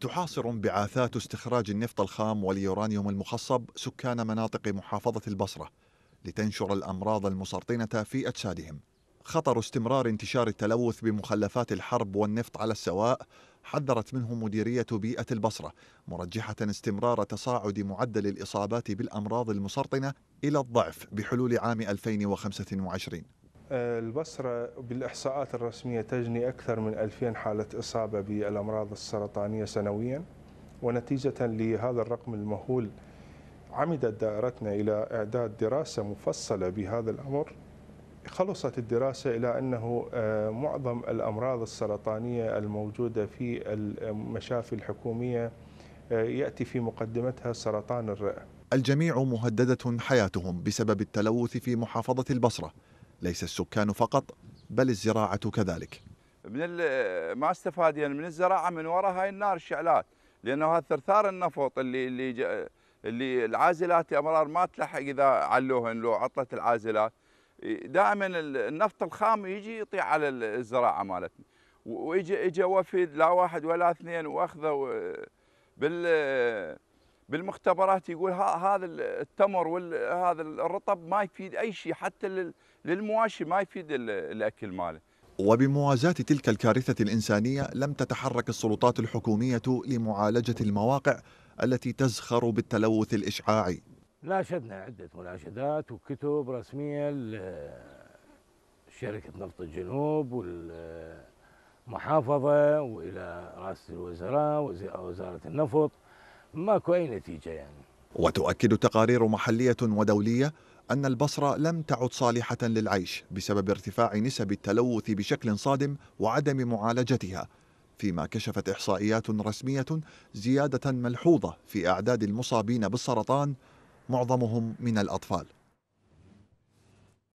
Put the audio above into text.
تحاصر انبعاثات استخراج النفط الخام واليورانيوم المخصب سكان مناطق محافظة البصرة لتنشر الأمراض المسرطنة في أجسادهم خطر استمرار انتشار التلوث بمخلفات الحرب والنفط على السواء حذرت منه مديرية بيئة البصرة مرجحة استمرار تصاعد معدل الإصابات بالأمراض المسرطنة إلى الضعف بحلول عام 2025 البصرة بالإحصاءات الرسمية تجني أكثر من 2000 حالة إصابة بالأمراض السرطانية سنويا ونتيجة لهذا الرقم المهول عمدت دائرتنا إلى إعداد دراسة مفصلة بهذا الأمر خلصت الدراسة إلى أنه آه، معظم الأمراض السرطانية الموجودة في المشافي الحكومية آه، يأتي في مقدمتها سرطان الرئة الجميع مهددة حياتهم بسبب التلوث في محافظة البصرة ليس السكان فقط بل الزراعة كذلك من ما استفاد يعني من الزراعة من وراء هاي النار الشعلات لأنه هذا ثرثار النفط اللي اللي اللي العازلات أمرار ما تلحق إذا علوهن لو عطلت العازلات دائما النفط الخام يجي يطيع على الزراعة مالتنا واجى اجى وفد لا واحد ولا اثنين واخذوا بال بالمختبرات يقول هذا التمر وهذا الرطب ما يفيد اي شيء حتى للمواشي ما يفيد الاكل ماله وبموازاة تلك الكارثة الإنسانية لم تتحرك السلطات الحكومية لمعالجة المواقع التي تزخر بالتلوث الإشعاعي ناشدنا عدة مناشدات وكتب رسمية لشركة نفط الجنوب والمحافظة وإلى رأس الوزراء وزارة النفط ماكو أي نتيجة يعني وتؤكد تقارير محلية ودولية أن البصرة لم تعد صالحة للعيش بسبب ارتفاع نسب التلوث بشكل صادم وعدم معالجتها فيما كشفت إحصائيات رسمية زيادة ملحوظة في أعداد المصابين بالسرطان معظمهم من الأطفال